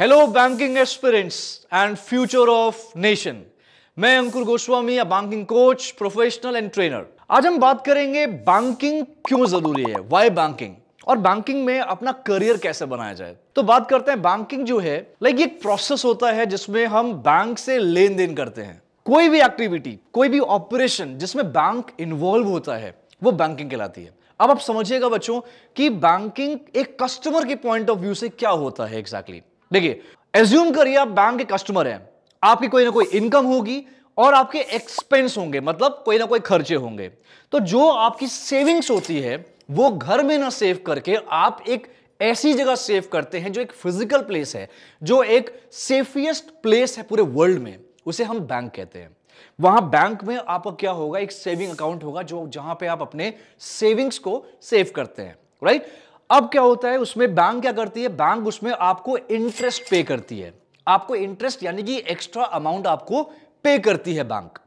Hello banking experience and future of nation मैं अंकुर गोस्वामी या banking coach professional and trainer आज हम बात करेंगे बैंकिंग क्यों जरूरी है वाई बैंकिंग और बैंकिंग में अपना करियर कैसे बनाया जाए तो बात करते हैं बैंकिंग जो है लाइक एक प्रोसेस होता है जिसमें हम बैंक से लेन देन करते हैं कोई भी एक्टिविटी कोई भी ऑपरेशन जिसमें बैंक इन्वॉल्व होता है वो बैंकिंग कहलाती है अब आप समझिएगा बच्चों कि बैंकिंग एक कस्टमर के पॉइंट ऑफ व्यू से क्या होता है एग्जैक्टली exactly. देखिए एज्यूम करिए आप बैंक के कस्टमर हैं आपकी कोई ना कोई इनकम होगी और आपके एक्सपेंस होंगे मतलब कोई ना कोई खर्चे होंगे तो जो आपकी सेविंग्स होती है वो घर में ना सेव करके आप एक ऐसी जगह सेव करते हैं जो एक फिजिकल प्लेस है जो एक सेफियस्ट प्लेस है पूरे वर्ल्ड में उसे हम बैंक कहते हैं वहां बैंक में आपका क्या होगा एक सेविंग अकाउंट होगा जो जहां पे आप अपने सेविंग्स को सेव करते हैं राइट अब क्या होता है उसमें बैंक क्या करती है बैंक उसमें आपको इंटरेस्ट पे करती है आपको इंटरेस्ट यानी कि एक्स्ट्रा अमाउंट आपको पे करती है बैंक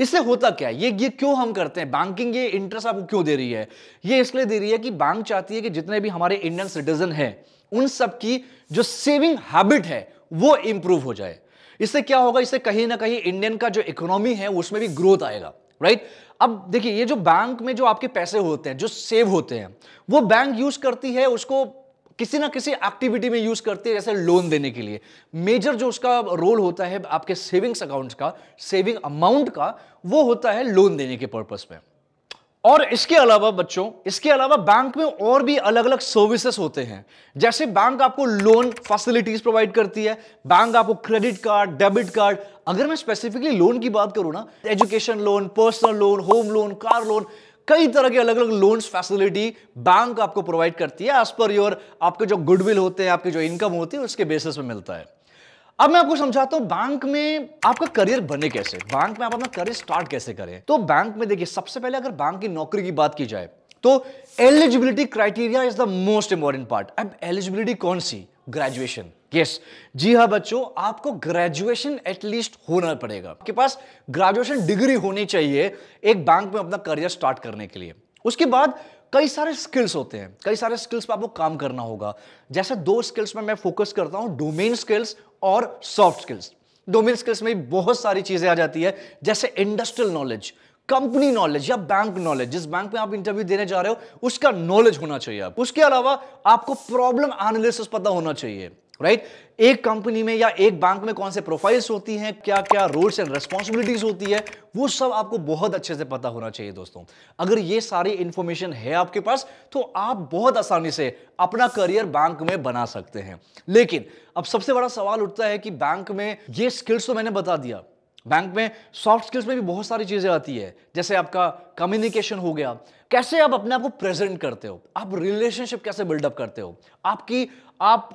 इससे होता क्या है ये ये क्यों हम करते हैं बैंकिंग ये इंटरेस्ट आपको क्यों दे रही है ये इसलिए दे रही है कि बैंक चाहती है कि जितने भी हमारे इंडियन सिटीजन हैं उन सब की जो सेविंग हैबिट है वो इंप्रूव हो जाए इससे क्या होगा इससे कहीं ना कहीं इंडियन का जो इकोनॉमी है उसमें भी ग्रोथ आएगा राइट अब देखिए ये जो बैंक में जो आपके पैसे होते हैं जो सेव होते हैं वो बैंक यूज करती है उसको किसी ना किसी एक्टिविटी में यूज करती है जैसे लोन देने के लिए मेजर जो उसका रोल होता है आपके सेविंग्स अकाउंट का सेविंग अमाउंट का वो होता है लोन देने के पर्पस पे और इसके अलावा बच्चों इसके अलावा बैंक में और भी अलग अलग सर्विसेस होते हैं जैसे बैंक आपको लोन फैसिलिटीज प्रोवाइड करती है बैंक आपको क्रेडिट कार्ड डेबिट कार्ड अगर मैं स्पेसिफिकली लोन की बात करूँ ना education loan personal loan home loan car loan कई तरह के अलग अलग लोन्स फैसिलिटी बैंक आपको प्रोवाइड करती है एज पर योर आपके जो गुडविल होते हैं आपके जो इनकम होती है उसके बेसिस पे मिलता है अब मैं आपको समझाता हूँ बैंक में आपका करियर बने कैसे बैंक में आप अपना करियर स्टार्ट कैसे करें तो बैंक में देखिए सबसे पहले अगर बैंक की नौकरी की बात की जाए तो eligibility criteria is the most important part अब एलिजिबिलिटी कौन सी ग्रेजुएशन यस जी हाँ बच्चों आपको ग्रेजुएशन एटलीस्ट होना पड़ेगा आपके पास ग्रेजुएशन डिग्री होनी चाहिए एक बैंक में अपना करियर स्टार्ट करने के लिए उसके बाद कई सारे स्किल्स होते हैं कई सारे स्किल्स पर आपको काम करना होगा जैसे दो स्किल्स में मैं फोकस करता हूं डोमेन स्किल्स और सॉफ्ट स्किल्स डोमेन स्किल्स में बहुत सारी चीजें आ जाती है जैसे इंडस्ट्रियल नॉलेज कंपनी नॉलेज या बैंक नॉलेज जिस बैंक में आप इंटरव्यू देने जा रहे हो उसका नॉलेज होना चाहिए आप उसके अलावा आपको प्रॉब्लम एनालिसिस पता होना चाहिए राइट right? एक कंपनी में या एक बैंक में कौन से प्रोफाइल्स होती हैं क्या क्या रोल्स एंड रेस्पॉन्सिबिलिटीज होती है वो सब आपको बहुत अच्छे से पता होना चाहिए दोस्तों अगर ये सारी इंफॉर्मेशन है आपके पास तो आप बहुत आसानी से अपना करियर बैंक में बना सकते हैं लेकिन अब सबसे बड़ा सवाल उठता है कि बैंक में ये स्किल्स तो मैंने बता दिया बैंक में सॉफ्ट स्किल्स में भी बहुत सारी चीज़ें आती है जैसे आपका कम्युनिकेशन हो गया कैसे आप अपने आप को प्रेजेंट करते हो आप रिलेशनशिप कैसे बिल्डअप करते हो आपकी आप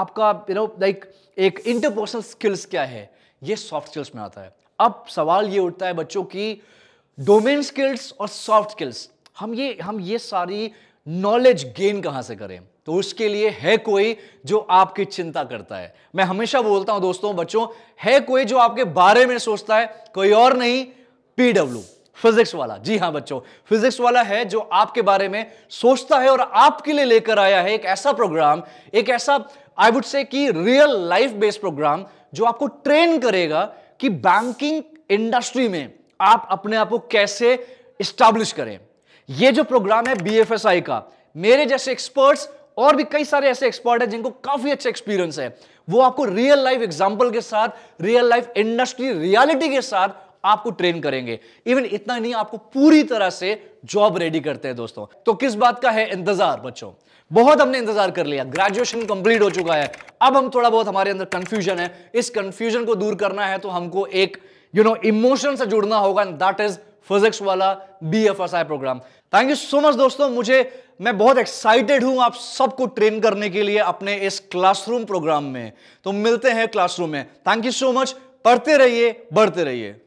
आपका यू नो लाइक एक इंटरपर्सनल स्किल्स क्या है ये सॉफ्ट स्किल्स में आता है अब सवाल ये उठता है बच्चों की डोमेन स्किल्स और सॉफ्ट स्किल्स हम ये हम ये सारी नॉलेज गेन कहां से करें तो उसके लिए है कोई जो आपकी चिंता करता है मैं हमेशा बोलता हूं दोस्तों बच्चों है कोई जो आपके बारे में सोचता है कोई और नहीं पीडब्ल्यू फिजिक्स वाला जी हां बच्चों फिजिक्स वाला है जो आपके बारे में सोचता है और आपके लिए लेकर आया है एक ऐसा प्रोग्राम एक ऐसा आई वुड से कि रियल लाइफ बेस्ड प्रोग्राम जो आपको ट्रेन करेगा कि बैंकिंग इंडस्ट्री में आप अपने आप को कैसे स्टैब्लिश करें ये जो प्रोग्राम है बी का मेरे जैसे एक्सपर्ट्स और भी कई सारे ऐसे एक्सपर्ट हैं जिनको काफी अच्छा एक्सपीरियंस है वो आपको रियल लाइफ एग्जाम्पल के साथ रियल लाइफ इंडस्ट्री रियलिटी के साथ आपको ट्रेन करेंगे इवन इतना नहीं आपको पूरी तरह से जॉब रेडी करते हैं दोस्तों तो किस बात का है इंतजार बच्चों बहुत हमने इंतजार कर लिया ग्रेजुएशन कंप्लीट हो चुका है अब हम थोड़ा बहुत हमारे अंदर कंफ्यूजन है इस कंफ्यूजन को दूर करना है तो हमको एक यू नो इमोशन से जुड़ना होगा दैट इज फिजिक्स वाला B F S I program thank you so much दोस्तों मुझे मैं बहुत एक्साइटेड हूं आप सबको ट्रेन करने के लिए अपने इस क्लासरूम प्रोग्राम में तो मिलते हैं क्लासरूम में थैंक यू सो मच पढ़ते रहिए बढ़ते रहिए